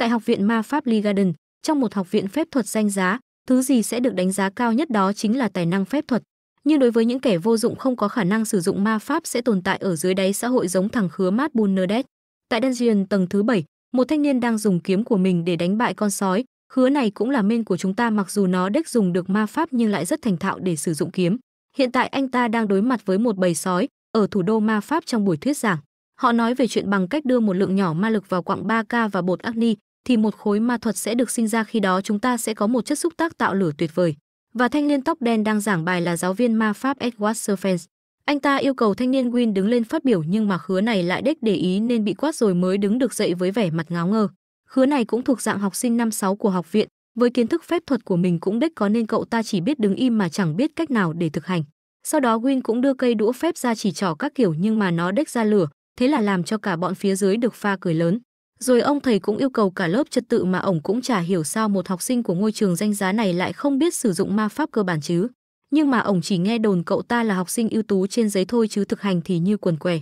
Tại Học viện Ma Pháp Lee Garden, trong một học viện phép thuật danh giá, thứ gì sẽ được đánh giá cao nhất đó chính là tài năng phép thuật. Nhưng đối với những kẻ vô dụng không có khả năng sử dụng ma pháp sẽ tồn tại ở dưới đáy xã hội giống thằng khứa Matt Bunnerdet. Tại Dungeon tầng thứ 7, một thanh niên đang dùng kiếm của mình để đánh bại con sói. Khứa này cũng là main của chúng ta mặc dù nó đếch dùng được ma pháp nhưng lại rất thành thạo để sử dụng kiếm. Hiện tại anh ta đang đối mặt với một bầy sói ở thủ đô ma pháp trong buổi thuyết giảng. Họ nói về chuyện bằng cách đưa một lượng nhỏ ma lực vào quặng 3K và bột acne, thì một khối ma thuật sẽ được sinh ra khi đó chúng ta sẽ có một chất xúc tác tạo lửa tuyệt vời. Và thanh niên tóc đen đang giảng bài là giáo viên ma pháp Edward Serfens. Anh ta yêu cầu thanh niên Win đứng lên phát biểu nhưng mà khứa này lại đếch để ý nên bị quát rồi mới đứng được dậy với vẻ mặt ngáo ngơ. Khứa này cũng thuộc dạng học sinh năm 6 của học viện, với kiến thức phép thuật của mình cũng đếch có nên cậu ta chỉ biết đứng im mà chẳng biết cách nào để thực hành. Sau đó Win cũng đưa cây đũa phép ra chỉ trỏ các kiểu nhưng mà nó đếch ra lửa, thế là làm cho cả bọn phía dưới được pha cười lớn. Rồi ông thầy cũng yêu cầu cả lớp trật tự mà ổng cũng chả hiểu sao một học sinh của ngôi trường danh giá này lại không biết sử dụng ma pháp cơ bản chứ. Nhưng mà ổng chỉ nghe đồn cậu ta là học sinh ưu tú trên giấy thôi chứ thực hành thì như quần què.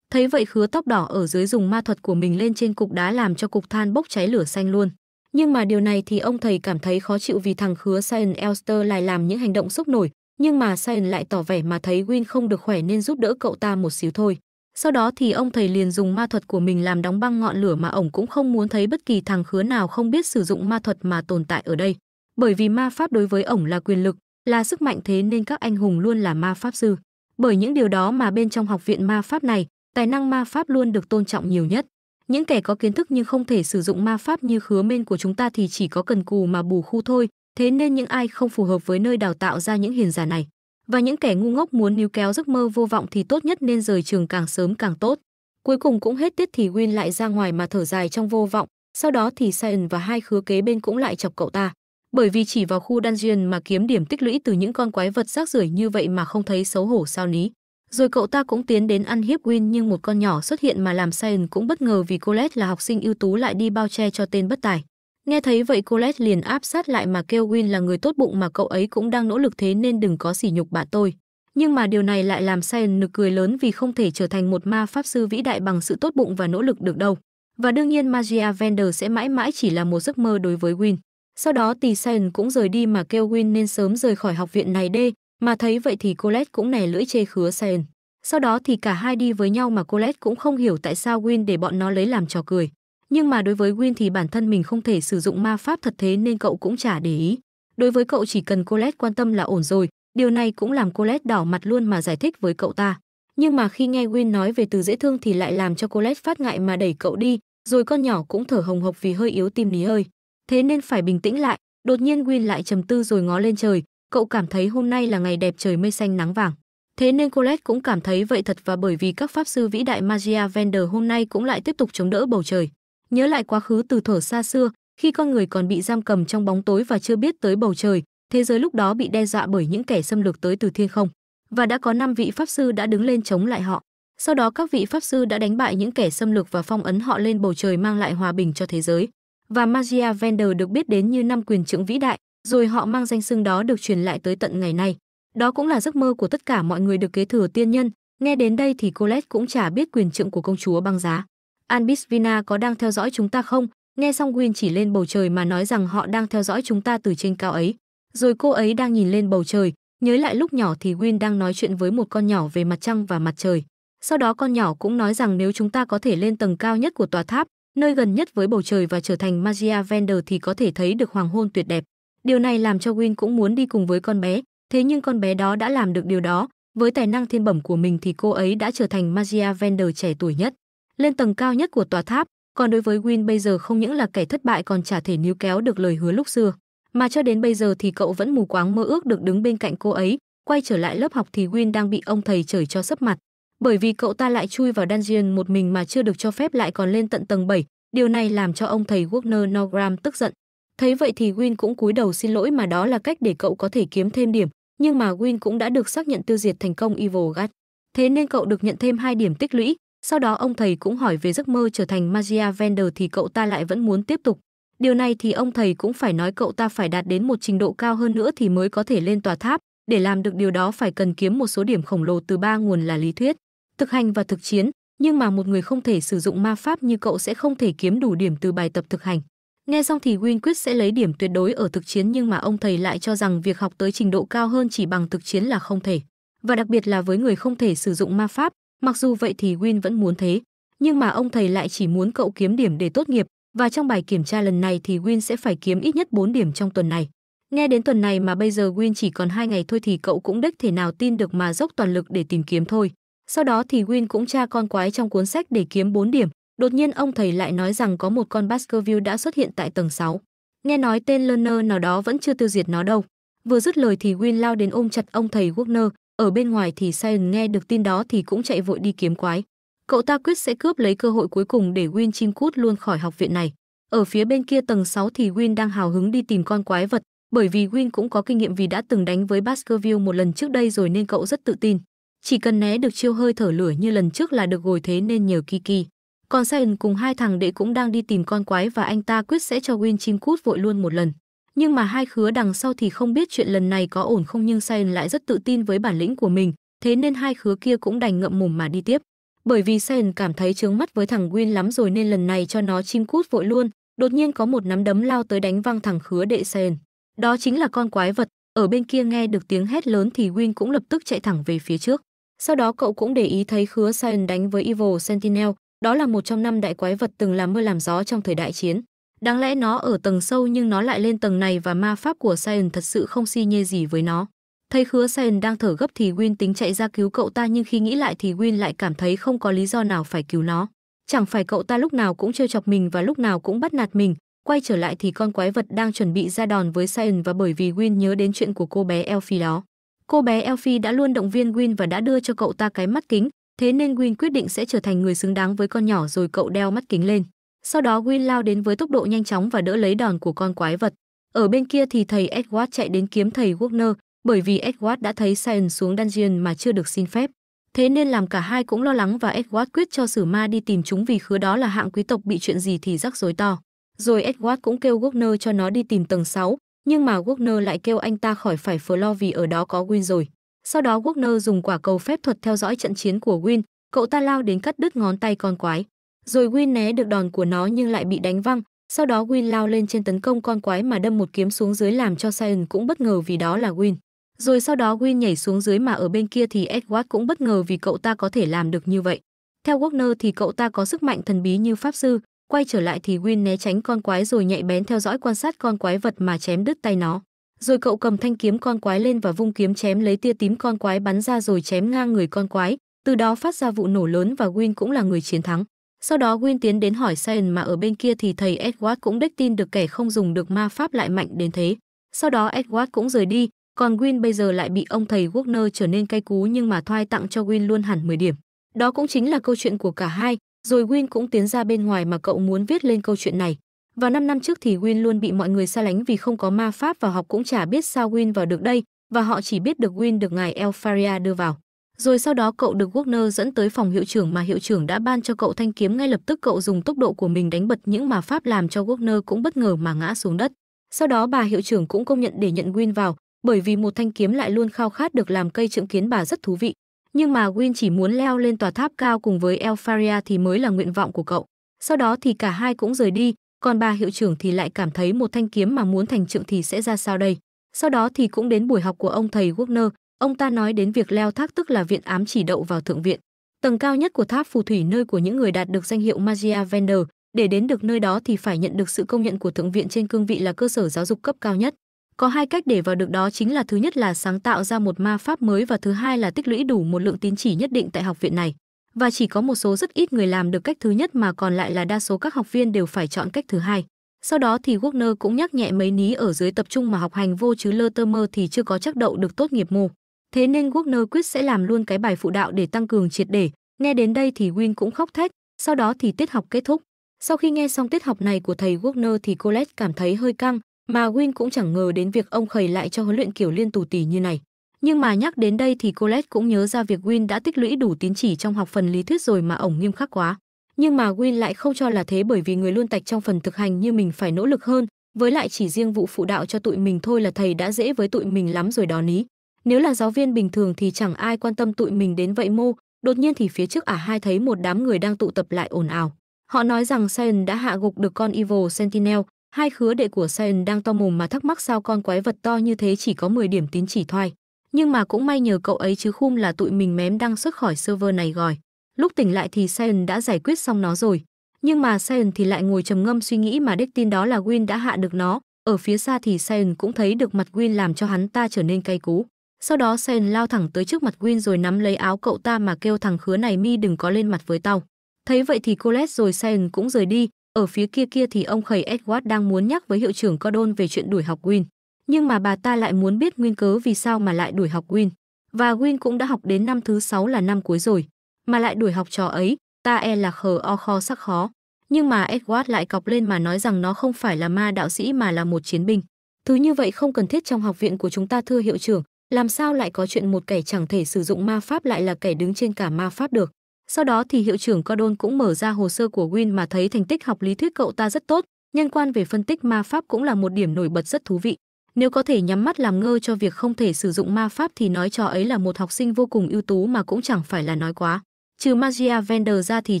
Thấy vậy khứa tóc đỏ ở dưới dùng ma thuật của mình lên trên cục đá làm cho cục than bốc cháy lửa xanh luôn. Nhưng mà điều này thì ông thầy cảm thấy khó chịu vì thằng khứa Sion Elster lại làm những hành động sốc nổi, nhưng mà Sion lại tỏ vẻ mà thấy Win không được khỏe nên giúp đỡ cậu ta một xíu thôi. Sau đó thì ông thầy liền dùng ma thuật của mình làm đóng băng ngọn lửa mà ổng cũng không muốn thấy bất kỳ thằng khứa nào không biết sử dụng ma thuật mà tồn tại ở đây. Bởi vì ma pháp đối với ổng là quyền lực, là sức mạnh thế nên các anh hùng luôn là ma pháp sư. Bởi những điều đó mà bên trong học viện ma pháp này, tài năng ma pháp luôn được tôn trọng nhiều nhất. Những kẻ có kiến thức nhưng không thể sử dụng ma pháp như khứa mên của chúng ta thì chỉ có cần cù mà bù khu thôi, thế nên những ai không phù hợp với nơi đào tạo ra những hiền giả này và những kẻ ngu ngốc muốn níu kéo giấc mơ vô vọng thì tốt nhất nên rời trường càng sớm càng tốt. Cuối cùng cũng hết tiết thì Win lại ra ngoài mà thở dài trong vô vọng, sau đó thì Sion và hai khứa kế bên cũng lại chọc cậu ta. Bởi vì chỉ vào khu dungeon mà kiếm điểm tích lũy từ những con quái vật rác rưởi như vậy mà không thấy xấu hổ sao ní. Rồi cậu ta cũng tiến đến ăn hiếp Win nhưng một con nhỏ xuất hiện mà làm Sion cũng bất ngờ vì Colette là học sinh ưu tú lại đi bao che cho tên bất tài. Nghe thấy vậy Colette liền áp sát lại mà kêu Win là người tốt bụng mà cậu ấy cũng đang nỗ lực thế nên đừng có sỉ nhục bà tôi. Nhưng mà điều này lại làm Sion nực cười lớn vì không thể trở thành một ma pháp sư vĩ đại bằng sự tốt bụng và nỗ lực được đâu. Và đương nhiên Magia Vender sẽ mãi mãi chỉ là một giấc mơ đối với Win. Sau đó thì Sion cũng rời đi mà kêu Win nên sớm rời khỏi học viện này đi. mà thấy vậy thì Colette cũng nẻ lưỡi chê khứa Sion. Sau đó thì cả hai đi với nhau mà Colette cũng không hiểu tại sao Win để bọn nó lấy làm trò cười nhưng mà đối với Win thì bản thân mình không thể sử dụng ma pháp thật thế nên cậu cũng chả để ý. Đối với cậu chỉ cần Colette quan tâm là ổn rồi, điều này cũng làm Colette đỏ mặt luôn mà giải thích với cậu ta. Nhưng mà khi nghe Win nói về từ dễ thương thì lại làm cho Colette phát ngại mà đẩy cậu đi, rồi con nhỏ cũng thở hồng hộc vì hơi yếu tim ní hơi. Thế nên phải bình tĩnh lại, đột nhiên Win lại trầm tư rồi ngó lên trời, cậu cảm thấy hôm nay là ngày đẹp trời mây xanh nắng vàng. Thế nên Colette cũng cảm thấy vậy thật và bởi vì các pháp sư vĩ đại Magia Vender hôm nay cũng lại tiếp tục chống đỡ bầu trời nhớ lại quá khứ từ thuở xa xưa, khi con người còn bị giam cầm trong bóng tối và chưa biết tới bầu trời, thế giới lúc đó bị đe dọa bởi những kẻ xâm lược tới từ thiên không, và đã có năm vị pháp sư đã đứng lên chống lại họ. Sau đó các vị pháp sư đã đánh bại những kẻ xâm lược và phong ấn họ lên bầu trời mang lại hòa bình cho thế giới. Và Magia Vender được biết đến như năm quyền trưởng vĩ đại, rồi họ mang danh xưng đó được truyền lại tới tận ngày nay. Đó cũng là giấc mơ của tất cả mọi người được kế thừa tiên nhân. Nghe đến đây thì Colette cũng chả biết quyền trượng của công chúa băng giá. Anbis Vina có đang theo dõi chúng ta không? Nghe xong Win chỉ lên bầu trời mà nói rằng họ đang theo dõi chúng ta từ trên cao ấy. Rồi cô ấy đang nhìn lên bầu trời, nhớ lại lúc nhỏ thì Win đang nói chuyện với một con nhỏ về mặt trăng và mặt trời. Sau đó con nhỏ cũng nói rằng nếu chúng ta có thể lên tầng cao nhất của tòa tháp, nơi gần nhất với bầu trời và trở thành Magia Vender thì có thể thấy được hoàng hôn tuyệt đẹp. Điều này làm cho Win cũng muốn đi cùng với con bé, thế nhưng con bé đó đã làm được điều đó, với tài năng thiên bẩm của mình thì cô ấy đã trở thành Magia Vender trẻ tuổi nhất lên tầng cao nhất của tòa tháp, còn đối với Win bây giờ không những là kẻ thất bại còn chả thể níu kéo được lời hứa lúc xưa, mà cho đến bây giờ thì cậu vẫn mù quáng mơ ước được đứng bên cạnh cô ấy, quay trở lại lớp học thì Win đang bị ông thầy chửi cho sấp mặt, bởi vì cậu ta lại chui vào dungeon một mình mà chưa được cho phép lại còn lên tận tầng 7, điều này làm cho ông thầy Wagner Nogram tức giận. Thấy vậy thì Win cũng cúi đầu xin lỗi mà đó là cách để cậu có thể kiếm thêm điểm, nhưng mà Win cũng đã được xác nhận tiêu diệt thành công Evil God. Thế nên cậu được nhận thêm hai điểm tích lũy, sau đó ông thầy cũng hỏi về giấc mơ trở thành Magia Vender thì cậu ta lại vẫn muốn tiếp tục. Điều này thì ông thầy cũng phải nói cậu ta phải đạt đến một trình độ cao hơn nữa thì mới có thể lên tòa tháp, để làm được điều đó phải cần kiếm một số điểm khổng lồ từ ba nguồn là lý thuyết, thực hành và thực chiến, nhưng mà một người không thể sử dụng ma pháp như cậu sẽ không thể kiếm đủ điểm từ bài tập thực hành. Nghe xong thì Win quyết sẽ lấy điểm tuyệt đối ở thực chiến nhưng mà ông thầy lại cho rằng việc học tới trình độ cao hơn chỉ bằng thực chiến là không thể. Và đặc biệt là với người không thể sử dụng ma pháp, Mặc dù vậy thì Win vẫn muốn thế, nhưng mà ông thầy lại chỉ muốn cậu kiếm điểm để tốt nghiệp và trong bài kiểm tra lần này thì Win sẽ phải kiếm ít nhất 4 điểm trong tuần này. Nghe đến tuần này mà bây giờ Win chỉ còn hai ngày thôi thì cậu cũng đếch thể nào tin được mà dốc toàn lực để tìm kiếm thôi. Sau đó thì Win cũng tra con quái trong cuốn sách để kiếm 4 điểm. Đột nhiên ông thầy lại nói rằng có một con Baskerville đã xuất hiện tại tầng 6. Nghe nói tên Lerner nào đó vẫn chưa tiêu diệt nó đâu. Vừa dứt lời thì Win lao đến ôm chặt ông thầy Wagner, ở bên ngoài thì Sion nghe được tin đó thì cũng chạy vội đi kiếm quái. Cậu ta quyết sẽ cướp lấy cơ hội cuối cùng để Win chim cút luôn khỏi học viện này. Ở phía bên kia tầng 6 thì Win đang hào hứng đi tìm con quái vật, bởi vì Win cũng có kinh nghiệm vì đã từng đánh với Baskerville một lần trước đây rồi nên cậu rất tự tin. Chỉ cần né được chiêu hơi thở lửa như lần trước là được rồi thế nên nhờ Kiki. Còn Sion cùng hai thằng đệ cũng đang đi tìm con quái và anh ta quyết sẽ cho Win chim cút vội luôn một lần nhưng mà hai khứa đằng sau thì không biết chuyện lần này có ổn không nhưng Sayen lại rất tự tin với bản lĩnh của mình, thế nên hai khứa kia cũng đành ngậm mồm mà đi tiếp. Bởi vì Sayen cảm thấy chướng mắt với thằng Win lắm rồi nên lần này cho nó chim cút vội luôn, đột nhiên có một nắm đấm lao tới đánh văng thằng khứa đệ Sayen. Đó chính là con quái vật, ở bên kia nghe được tiếng hét lớn thì Win cũng lập tức chạy thẳng về phía trước. Sau đó cậu cũng để ý thấy khứa Sayen đánh với Evil Sentinel, đó là một trong năm đại quái vật từng làm mưa làm gió trong thời đại chiến. Đáng lẽ nó ở tầng sâu nhưng nó lại lên tầng này và ma pháp của Sion thật sự không si nhê gì với nó. Thấy khứa Sion đang thở gấp thì Win tính chạy ra cứu cậu ta nhưng khi nghĩ lại thì Win lại cảm thấy không có lý do nào phải cứu nó. Chẳng phải cậu ta lúc nào cũng trêu chọc mình và lúc nào cũng bắt nạt mình, quay trở lại thì con quái vật đang chuẩn bị ra đòn với Sion và bởi vì Win nhớ đến chuyện của cô bé Elfie đó. Cô bé Elfie đã luôn động viên Win và đã đưa cho cậu ta cái mắt kính, thế nên Win quyết định sẽ trở thành người xứng đáng với con nhỏ rồi cậu đeo mắt kính lên. Sau đó Win lao đến với tốc độ nhanh chóng và đỡ lấy đòn của con quái vật. Ở bên kia thì thầy Edward chạy đến kiếm thầy Wagner, bởi vì Edward đã thấy Sion xuống dungeon mà chưa được xin phép. Thế nên làm cả hai cũng lo lắng và Edward quyết cho sử ma đi tìm chúng vì khứa đó là hạng quý tộc bị chuyện gì thì rắc rối to. Rồi Edward cũng kêu Wagner cho nó đi tìm tầng 6, nhưng mà Wagner lại kêu anh ta khỏi phải lo vì ở đó có Win rồi. Sau đó Wagner dùng quả cầu phép thuật theo dõi trận chiến của Win, cậu ta lao đến cắt đứt ngón tay con quái. Rồi Win né được đòn của nó nhưng lại bị đánh văng, sau đó Win lao lên trên tấn công con quái mà đâm một kiếm xuống dưới làm cho Sion cũng bất ngờ vì đó là Win. Rồi sau đó Win nhảy xuống dưới mà ở bên kia thì Edward cũng bất ngờ vì cậu ta có thể làm được như vậy. Theo Wagner thì cậu ta có sức mạnh thần bí như pháp sư, quay trở lại thì Win né tránh con quái rồi nhạy bén theo dõi quan sát con quái vật mà chém đứt tay nó. Rồi cậu cầm thanh kiếm con quái lên và vung kiếm chém lấy tia tím con quái bắn ra rồi chém ngang người con quái, từ đó phát ra vụ nổ lớn và Win cũng là người chiến thắng. Sau đó Win tiến đến hỏi Sion mà ở bên kia thì thầy Edward cũng đếch tin được kẻ không dùng được ma pháp lại mạnh đến thế. Sau đó Edward cũng rời đi, còn Win bây giờ lại bị ông thầy Wagner trở nên cay cú nhưng mà Thoai tặng cho Win luôn hẳn 10 điểm. Đó cũng chính là câu chuyện của cả hai, rồi Win cũng tiến ra bên ngoài mà cậu muốn viết lên câu chuyện này. Và 5 năm trước thì Win luôn bị mọi người xa lánh vì không có ma pháp và học cũng chả biết sao Win vào được đây, và họ chỉ biết được Win được ngài Elfaria đưa vào. Rồi sau đó cậu được Wagner dẫn tới phòng hiệu trưởng mà hiệu trưởng đã ban cho cậu thanh kiếm ngay lập tức cậu dùng tốc độ của mình đánh bật những mà pháp làm cho Wagner cũng bất ngờ mà ngã xuống đất. Sau đó bà hiệu trưởng cũng công nhận để nhận Win vào, bởi vì một thanh kiếm lại luôn khao khát được làm cây chứng kiến bà rất thú vị. Nhưng mà Win chỉ muốn leo lên tòa tháp cao cùng với Elfaria thì mới là nguyện vọng của cậu. Sau đó thì cả hai cũng rời đi, còn bà hiệu trưởng thì lại cảm thấy một thanh kiếm mà muốn thành trượng thì sẽ ra sao đây. Sau đó thì cũng đến buổi học của ông thầy Wagner, Ông ta nói đến việc leo thác tức là viện ám chỉ đậu vào thượng viện, tầng cao nhất của tháp phù thủy nơi của những người đạt được danh hiệu Magia Vender, để đến được nơi đó thì phải nhận được sự công nhận của thượng viện trên cương vị là cơ sở giáo dục cấp cao nhất. Có hai cách để vào được đó chính là thứ nhất là sáng tạo ra một ma pháp mới và thứ hai là tích lũy đủ một lượng tín chỉ nhất định tại học viện này. Và chỉ có một số rất ít người làm được cách thứ nhất mà còn lại là đa số các học viên đều phải chọn cách thứ hai. Sau đó thì Wagner cũng nhắc nhẹ mấy ní ở dưới tập trung mà học hành vô chứ Lơ Tơ Mơ thì chưa có chắc đậu được tốt nghiệp mù. Thế nên Warner quyết sẽ làm luôn cái bài phụ đạo để tăng cường triệt để. Nghe đến đây thì Win cũng khóc thét, sau đó thì tiết học kết thúc. Sau khi nghe xong tiết học này của thầy Warner thì Colette cảm thấy hơi căng, mà Win cũng chẳng ngờ đến việc ông khầy lại cho huấn luyện kiểu liên tù tỉ như này. Nhưng mà nhắc đến đây thì Colette cũng nhớ ra việc Win đã tích lũy đủ tín chỉ trong học phần lý thuyết rồi mà ổng nghiêm khắc quá. Nhưng mà Win lại không cho là thế bởi vì người luôn tạch trong phần thực hành như mình phải nỗ lực hơn, với lại chỉ riêng vụ phụ đạo cho tụi mình thôi là thầy đã dễ với tụi mình lắm rồi đó ní. Nếu là giáo viên bình thường thì chẳng ai quan tâm tụi mình đến vậy mô, đột nhiên thì phía trước ả hai thấy một đám người đang tụ tập lại ồn ào. Họ nói rằng Sion đã hạ gục được con Evil Sentinel, hai khứa đệ của Sion đang to mồm mà thắc mắc sao con quái vật to như thế chỉ có 10 điểm tín chỉ thoai. Nhưng mà cũng may nhờ cậu ấy chứ khung là tụi mình mém đang xuất khỏi server này gọi. Lúc tỉnh lại thì Sion đã giải quyết xong nó rồi. Nhưng mà Sion thì lại ngồi trầm ngâm suy nghĩ mà đích tin đó là Win đã hạ được nó. Ở phía xa thì Sion cũng thấy được mặt Win làm cho hắn ta trở nên cay cú. Sau đó Sen lao thẳng tới trước mặt Win rồi nắm lấy áo cậu ta mà kêu thằng khứa này mi đừng có lên mặt với tao. Thấy vậy thì Colette rồi Sen cũng rời đi, ở phía kia kia thì ông khầy Edward đang muốn nhắc với hiệu trưởng Codon về chuyện đuổi học Win. Nhưng mà bà ta lại muốn biết nguyên cớ vì sao mà lại đuổi học Win. Và Win cũng đã học đến năm thứ sáu là năm cuối rồi. Mà lại đuổi học trò ấy, ta e là khờ o kho sắc khó. Nhưng mà Edward lại cọc lên mà nói rằng nó không phải là ma đạo sĩ mà là một chiến binh. Thứ như vậy không cần thiết trong học viện của chúng ta thưa hiệu trưởng, làm sao lại có chuyện một kẻ chẳng thể sử dụng ma pháp lại là kẻ đứng trên cả ma pháp được. Sau đó thì hiệu trưởng Codon cũng mở ra hồ sơ của Win mà thấy thành tích học lý thuyết cậu ta rất tốt, nhân quan về phân tích ma pháp cũng là một điểm nổi bật rất thú vị. Nếu có thể nhắm mắt làm ngơ cho việc không thể sử dụng ma pháp thì nói trò ấy là một học sinh vô cùng ưu tú mà cũng chẳng phải là nói quá. Trừ Magia Vender ra thì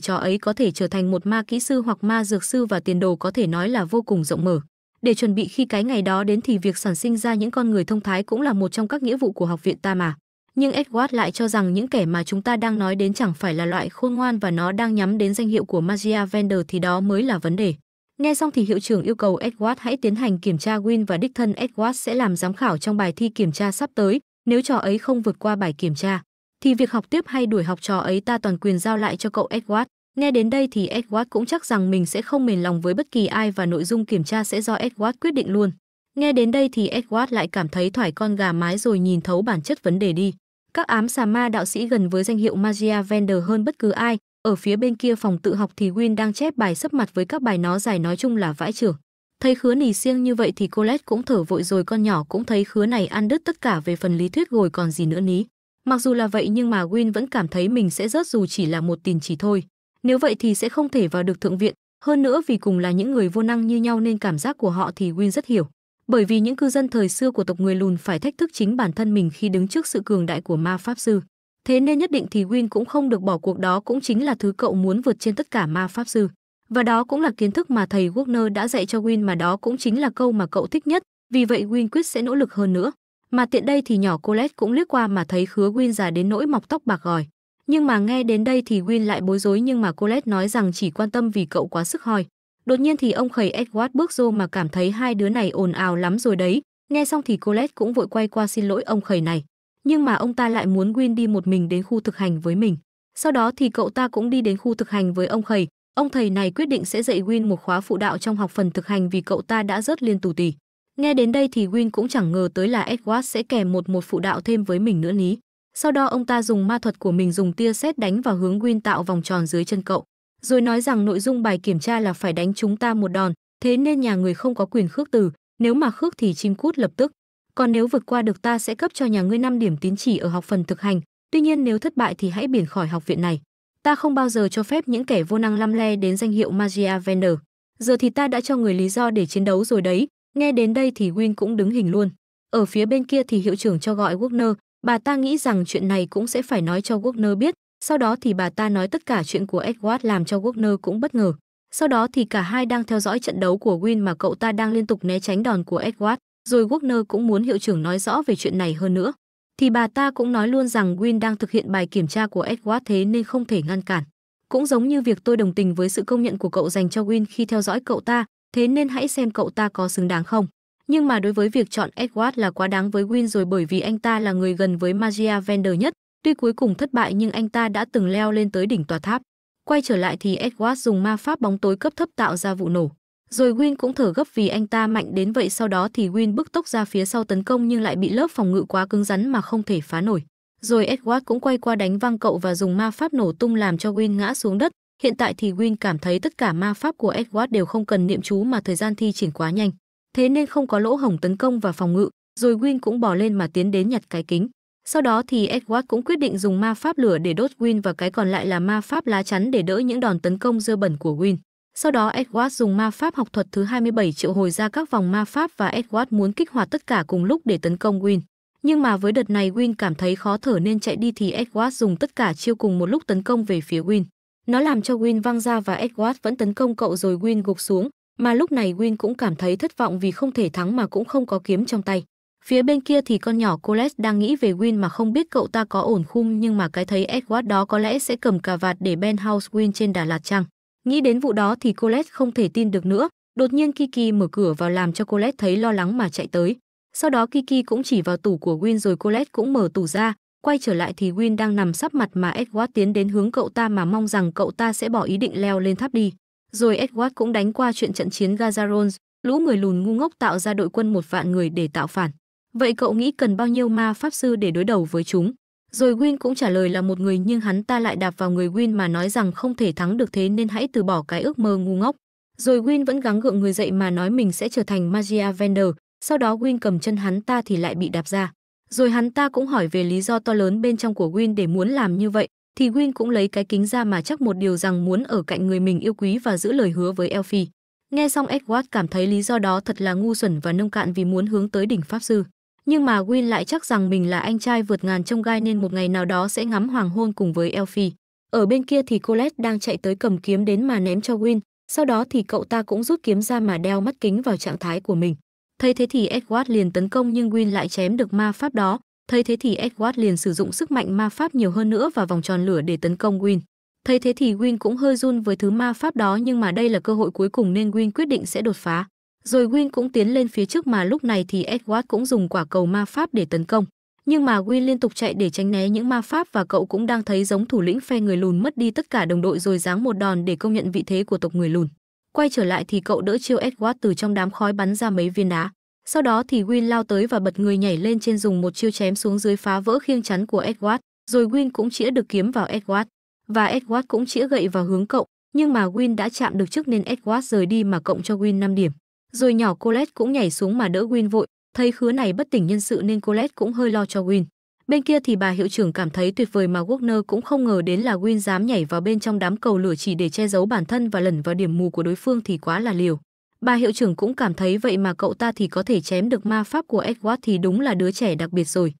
trò ấy có thể trở thành một ma kỹ sư hoặc ma dược sư và tiền đồ có thể nói là vô cùng rộng mở để chuẩn bị khi cái ngày đó đến thì việc sản sinh ra những con người thông thái cũng là một trong các nghĩa vụ của học viện ta mà nhưng Edward lại cho rằng những kẻ mà chúng ta đang nói đến chẳng phải là loại khôn ngoan và nó đang nhắm đến danh hiệu của Magia Vender thì đó mới là vấn đề. Nghe xong thì hiệu trưởng yêu cầu Edward hãy tiến hành kiểm tra Win và đích thân Edward sẽ làm giám khảo trong bài thi kiểm tra sắp tới, nếu trò ấy không vượt qua bài kiểm tra thì việc học tiếp hay đuổi học trò ấy ta toàn quyền giao lại cho cậu Edward. Nghe đến đây thì Edward cũng chắc rằng mình sẽ không mềm lòng với bất kỳ ai và nội dung kiểm tra sẽ do Edward quyết định luôn. Nghe đến đây thì Edward lại cảm thấy thoải con gà mái rồi nhìn thấu bản chất vấn đề đi. Các ám xà ma đạo sĩ gần với danh hiệu Magia Vender hơn bất cứ ai, ở phía bên kia phòng tự học thì Win đang chép bài sấp mặt với các bài nó dài nói chung là vãi trưởng. Thấy khứa nì siêng như vậy thì Colette cũng thở vội rồi con nhỏ cũng thấy khứa này ăn đứt tất cả về phần lý thuyết rồi còn gì nữa ní. Mặc dù là vậy nhưng mà Win vẫn cảm thấy mình sẽ rớt dù chỉ là một tiền chỉ thôi. Nếu vậy thì sẽ không thể vào được thượng viện, hơn nữa vì cùng là những người vô năng như nhau nên cảm giác của họ thì Win rất hiểu. Bởi vì những cư dân thời xưa của tộc người lùn phải thách thức chính bản thân mình khi đứng trước sự cường đại của ma pháp sư. Thế nên nhất định thì Win cũng không được bỏ cuộc đó cũng chính là thứ cậu muốn vượt trên tất cả ma pháp sư. Và đó cũng là kiến thức mà thầy Wagner đã dạy cho Win mà đó cũng chính là câu mà cậu thích nhất, vì vậy Win quyết sẽ nỗ lực hơn nữa. Mà tiện đây thì nhỏ Colette cũng liếc qua mà thấy khứa Win già đến nỗi mọc tóc bạc gòi. Nhưng mà nghe đến đây thì Win lại bối rối nhưng mà Colette nói rằng chỉ quan tâm vì cậu quá sức hỏi. Đột nhiên thì ông khầy Edward bước vô mà cảm thấy hai đứa này ồn ào lắm rồi đấy. Nghe xong thì Colette cũng vội quay qua xin lỗi ông khầy này. Nhưng mà ông ta lại muốn Win đi một mình đến khu thực hành với mình. Sau đó thì cậu ta cũng đi đến khu thực hành với ông khầy. Ông thầy này quyết định sẽ dạy Win một khóa phụ đạo trong học phần thực hành vì cậu ta đã rớt liên tù tì. Nghe đến đây thì Win cũng chẳng ngờ tới là Edward sẽ kèm một một phụ đạo thêm với mình nữa ní sau đó ông ta dùng ma thuật của mình dùng tia sét đánh vào hướng Win tạo vòng tròn dưới chân cậu, rồi nói rằng nội dung bài kiểm tra là phải đánh chúng ta một đòn, thế nên nhà người không có quyền khước từ, nếu mà khước thì chim cút lập tức. Còn nếu vượt qua được ta sẽ cấp cho nhà ngươi 5 điểm tín chỉ ở học phần thực hành, tuy nhiên nếu thất bại thì hãy biển khỏi học viện này. Ta không bao giờ cho phép những kẻ vô năng lăm le đến danh hiệu Magia Venner. Giờ thì ta đã cho người lý do để chiến đấu rồi đấy, nghe đến đây thì Win cũng đứng hình luôn. Ở phía bên kia thì hiệu trưởng cho gọi Wagner, Bà ta nghĩ rằng chuyện này cũng sẽ phải nói cho Wagner biết, sau đó thì bà ta nói tất cả chuyện của Edward làm cho Wagner cũng bất ngờ. Sau đó thì cả hai đang theo dõi trận đấu của Win mà cậu ta đang liên tục né tránh đòn của Edward, rồi Wagner cũng muốn hiệu trưởng nói rõ về chuyện này hơn nữa. Thì bà ta cũng nói luôn rằng Win đang thực hiện bài kiểm tra của Edward thế nên không thể ngăn cản. Cũng giống như việc tôi đồng tình với sự công nhận của cậu dành cho Win khi theo dõi cậu ta, thế nên hãy xem cậu ta có xứng đáng không. Nhưng mà đối với việc chọn Edward là quá đáng với Win rồi bởi vì anh ta là người gần với Magia Vender nhất. Tuy cuối cùng thất bại nhưng anh ta đã từng leo lên tới đỉnh tòa tháp. Quay trở lại thì Edward dùng ma pháp bóng tối cấp thấp tạo ra vụ nổ. Rồi Win cũng thở gấp vì anh ta mạnh đến vậy sau đó thì Win bức tốc ra phía sau tấn công nhưng lại bị lớp phòng ngự quá cứng rắn mà không thể phá nổi. Rồi Edward cũng quay qua đánh văng cậu và dùng ma pháp nổ tung làm cho Win ngã xuống đất. Hiện tại thì Win cảm thấy tất cả ma pháp của Edward đều không cần niệm chú mà thời gian thi triển quá nhanh thế nên không có lỗ hổng tấn công và phòng ngự, rồi Win cũng bò lên mà tiến đến nhặt cái kính. Sau đó thì Edward cũng quyết định dùng ma pháp lửa để đốt Win và cái còn lại là ma pháp lá chắn để đỡ những đòn tấn công dơ bẩn của Win. Sau đó Edward dùng ma pháp học thuật thứ 27 triệu hồi ra các vòng ma pháp và Edward muốn kích hoạt tất cả cùng lúc để tấn công Win. Nhưng mà với đợt này Win cảm thấy khó thở nên chạy đi thì Edward dùng tất cả chiêu cùng một lúc tấn công về phía Win. Nó làm cho Win văng ra và Edward vẫn tấn công cậu rồi Win gục xuống, mà lúc này Win cũng cảm thấy thất vọng vì không thể thắng mà cũng không có kiếm trong tay. Phía bên kia thì con nhỏ Coles đang nghĩ về Win mà không biết cậu ta có ổn khung nhưng mà cái thấy Edward đó có lẽ sẽ cầm cà vạt để Ben House Win trên Đà Lạt chăng. Nghĩ đến vụ đó thì Coles không thể tin được nữa. Đột nhiên Kiki mở cửa vào làm cho Coles thấy lo lắng mà chạy tới. Sau đó Kiki cũng chỉ vào tủ của Win rồi Coles cũng mở tủ ra. Quay trở lại thì Win đang nằm sắp mặt mà Edward tiến đến hướng cậu ta mà mong rằng cậu ta sẽ bỏ ý định leo lên tháp đi. Rồi Edward cũng đánh qua chuyện trận chiến Gazaron, lũ người lùn ngu ngốc tạo ra đội quân một vạn người để tạo phản. Vậy cậu nghĩ cần bao nhiêu ma pháp sư để đối đầu với chúng? Rồi Win cũng trả lời là một người nhưng hắn ta lại đạp vào người Win mà nói rằng không thể thắng được thế nên hãy từ bỏ cái ước mơ ngu ngốc. Rồi Win vẫn gắng gượng người dậy mà nói mình sẽ trở thành Magia Vender, sau đó Win cầm chân hắn ta thì lại bị đạp ra. Rồi hắn ta cũng hỏi về lý do to lớn bên trong của Win để muốn làm như vậy, thì Win cũng lấy cái kính ra mà chắc một điều rằng muốn ở cạnh người mình yêu quý và giữ lời hứa với Elfie. Nghe xong Edward cảm thấy lý do đó thật là ngu xuẩn và nông cạn vì muốn hướng tới đỉnh Pháp Sư. Nhưng mà Win lại chắc rằng mình là anh trai vượt ngàn trong gai nên một ngày nào đó sẽ ngắm hoàng hôn cùng với Elfie. Ở bên kia thì Colette đang chạy tới cầm kiếm đến mà ném cho Win, sau đó thì cậu ta cũng rút kiếm ra mà đeo mắt kính vào trạng thái của mình. Thấy thế thì Edward liền tấn công nhưng Win lại chém được ma pháp đó, Thấy thế thì Edward liền sử dụng sức mạnh ma pháp nhiều hơn nữa và vòng tròn lửa để tấn công Win. Thấy thế thì Win cũng hơi run với thứ ma pháp đó nhưng mà đây là cơ hội cuối cùng nên Win quyết định sẽ đột phá. Rồi Win cũng tiến lên phía trước mà lúc này thì Edward cũng dùng quả cầu ma pháp để tấn công. Nhưng mà Win liên tục chạy để tránh né những ma pháp và cậu cũng đang thấy giống thủ lĩnh phe người lùn mất đi tất cả đồng đội rồi giáng một đòn để công nhận vị thế của tộc người lùn. Quay trở lại thì cậu đỡ chiêu Edward từ trong đám khói bắn ra mấy viên đá. Sau đó thì Win lao tới và bật người nhảy lên trên dùng một chiêu chém xuống dưới phá vỡ khiêng chắn của Edward, rồi Win cũng chĩa được kiếm vào Edward và Edward cũng chĩa gậy vào hướng cộng, nhưng mà Win đã chạm được trước nên Edward rời đi mà cộng cho Win 5 điểm. Rồi nhỏ Colette cũng nhảy xuống mà đỡ Win vội, thấy khứa này bất tỉnh nhân sự nên Colette cũng hơi lo cho Win. Bên kia thì bà hiệu trưởng cảm thấy tuyệt vời mà Wagner cũng không ngờ đến là Win dám nhảy vào bên trong đám cầu lửa chỉ để che giấu bản thân và lẩn vào điểm mù của đối phương thì quá là liều. Bà hiệu trưởng cũng cảm thấy vậy mà cậu ta thì có thể chém được ma pháp của Edward thì đúng là đứa trẻ đặc biệt rồi.